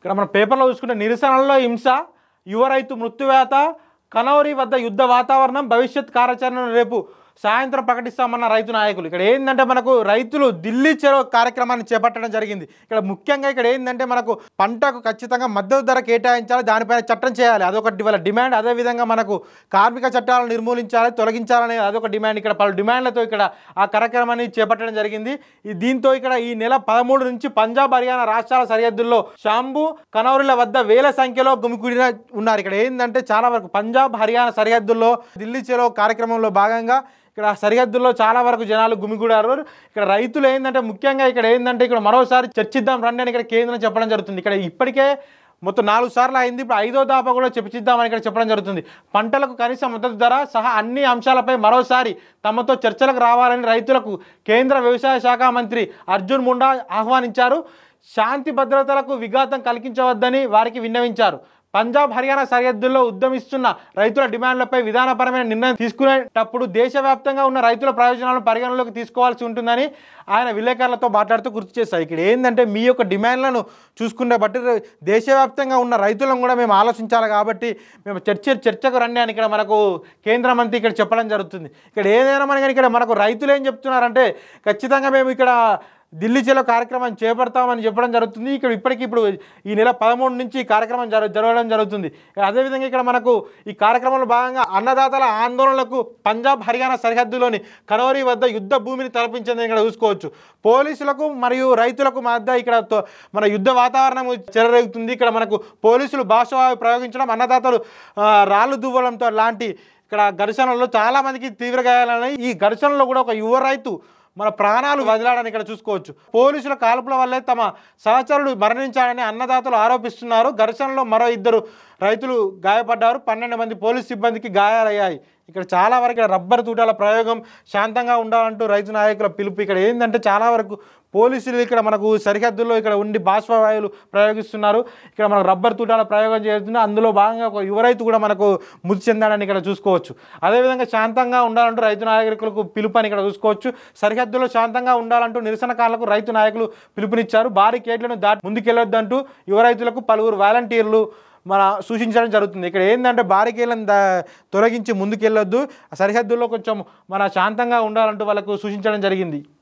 ఇక్కడ మనం పేపర్లో చూసుకుంటే నిరసనల్లో హింస యువ రైతు మృత్యువేత కనౌరి వద్ద యుద్ధ వాతావరణం భవిష్యత్ కార్యాచరణను రేపు సాయంత్రం ప్రకటిస్తామన్న రైతు నాయకులు ఇక్కడ ఏంటంటే మనకు రైతులు ఢిల్లీ చెరో కార్యక్రమాన్ని చేపట్టడం జరిగింది ఇక్కడ ముఖ్యంగా ఇక్కడ ఏంటంటే మనకు పంటకు ఖచ్చితంగా మద్దతు ధర కేటాయించాలి దానిపైన చట్టం చేయాలి అదొకటి వాళ్ళ డిమాండ్ అదేవిధంగా మనకు కార్మిక చట్టాలను నిర్మూలించాలి తొలగించాలనే అదొక డిమాండ్ ఇక్కడ పలు డిమాండ్లతో ఇక్కడ ఆ కార్యక్రమాన్ని చేపట్టడం జరిగింది దీంతో ఇక్కడ ఈ నెల పదమూడు నుంచి పంజాబ్ హర్యానా రాష్ట్రాల సరిహద్దుల్లో షాంబు కనౌరుల వద్ద వేల సంఖ్యలో గుమికూడిన ఉన్నారు ఇక్కడ ఏంటంటే చాలా వరకు పంజాబ్ హర్యానా సరిహద్దుల్లో ఢిల్లీ చెరో కార్యక్రమంలో భాగంగా ఇక్కడ సరిహద్దుల్లో చాలా వరకు జనాలు గుమిగూడారు ఇక్కడ రైతులు ఏంటంటే ముఖ్యంగా ఇక్కడ ఏంటంటే ఇక్కడ మరోసారి చర్చిద్దాం రండి అని ఇక్కడ కేంద్రం చెప్పడం జరుగుతుంది ఇక్కడ ఇప్పటికే మొత్తం నాలుగు సార్లు అయింది ఇప్పుడు ఐదో దాపా కూడా చెప్పించిద్దామని ఇక్కడ చెప్పడం జరుగుతుంది పంటలకు కనీస మద్దతు ధర సహా అన్ని అంశాలపై మరోసారి తమతో చర్చలకు రావాలని రైతులకు కేంద్ర వ్యవసాయ శాఖ మంత్రి అర్జున్ ముండా ఆహ్వానించారు శాంతి భద్రతలకు విఘాతం కలిగించవద్దని వారికి విన్నవించారు పంజాబ్ హర్యానా సరిహద్దుల్లో ఉద్యమిస్తున్న రైతుల డిమాండ్లపై విధానపరమైన నిర్ణయం తీసుకునేటప్పుడు దేశవ్యాప్తంగా ఉన్న రైతుల ప్రయోజనాలను పరిగణలోకి తీసుకోవాల్సి ఉంటుందని ఆయన విలేకరులతో మాట్లాడుతూ గుర్తు చేశారు ఇక్కడ ఏంటంటే మీ యొక్క డిమాండ్లను చూసుకునే బట్టి దేశవ్యాప్తంగా ఉన్న రైతులను కూడా మేము ఆలోచించాలి కాబట్టి మేము చర్చ చర్చకు రండి అని ఇక్కడ మనకు కేంద్ర మంత్రి ఇక్కడ చెప్పడం జరుగుతుంది ఇక్కడ ఏదైనా మనకి ఇక్కడ మనకు రైతులు ఏం చెప్తున్నారంటే ఖచ్చితంగా మేము ఇక్కడ ఢిల్లీ జిల్లా కార్యక్రమాన్ని చేపడతామని చెప్పడం జరుగుతుంది ఇక్కడ ఇప్పటికి ఇప్పుడు ఈ నెల పదమూడు నుంచి ఈ కార్యక్రమం జరు జరగడం జరుగుతుంది అదేవిధంగా ఇక్కడ మనకు ఈ కార్యక్రమంలో భాగంగా అన్నదాతల ఆందోళనలకు పంజాబ్ హర్యానా సరిహద్దులోని కనోరి వద్ద యుద్ధ భూమిని తలపించిందని ఇక్కడ చూసుకోవచ్చు పోలీసులకు మరియు రైతులకు మధ్య ఇక్కడ మన యుద్ధ వాతావరణం చెరగుతుంది ఇక్కడ మనకు పోలీసులు భాష ప్రయోగించడం అన్నదాతలు రాళ్ళు దువ్వడంతో లాంటి ఇక్కడ ఘర్షణలో చాలామందికి తీవ్ర ఉన్నాయి ఈ ఘర్షణలో కూడా ఒక యువ రైతు మన ప్రాణాలు వదిలాడని ఇక్కడ చూసుకోవచ్చు పోలీసుల కాల్పుల వల్లే తమ సహచరుడు మరణించాడని అన్నదాతలు ఆరోపిస్తున్నారు ఘర్షణలో మరో ఇద్దరు రైతులు గాయపడ్డారు పన్నెండు మంది పోలీసు సిబ్బందికి గాయాలయ్యాయి ఇక్కడ చాలా వరకు రబ్బర్ తూటాల ప్రయోగం శాంతంగా ఉండాలంటూ రైతు నాయకుల పిలుపు ఇక్కడ ఏంటంటే చాలా వరకు పోలీసులు ఇక్కడ మనకు సరిహద్దుల్లో ఇక్కడ ఉండి బాష్పవాయువులు ప్రయోగిస్తున్నారు ఇక్కడ మనకు రబ్బర్ తూటాల ప్రయోగం చేస్తున్నారు అందులో భాగంగా ఒక యువ రైతు కూడా మనకు మృతి చెందాడని ఇక్కడ చూసుకోవచ్చు అదేవిధంగా శాంతంగా ఉండాలంటూ రైతు నాయకులకు పిలుపు అని ఇక్కడ చూసుకోవచ్చు సరిహద్దులో శాంతంగా ఉండాలంటూ నిరసనకారులకు రైతు నాయకులు పిలుపునిచ్చారు భారీ కేట్లను దాటి ముందుకెళ్లొద్దంటూ యువ రైతులకు పలువురు వాలంటీర్లు మన సూచించడం జరుగుతుంది ఇక్కడ ఏంటంటే బారికేలను దా తొలగించి ముందుకెళ్ళొద్దు సరిహద్దుల్లో కొంచెం మన శాంతంగా ఉండాలంటూ వాళ్ళకు సూచించడం జరిగింది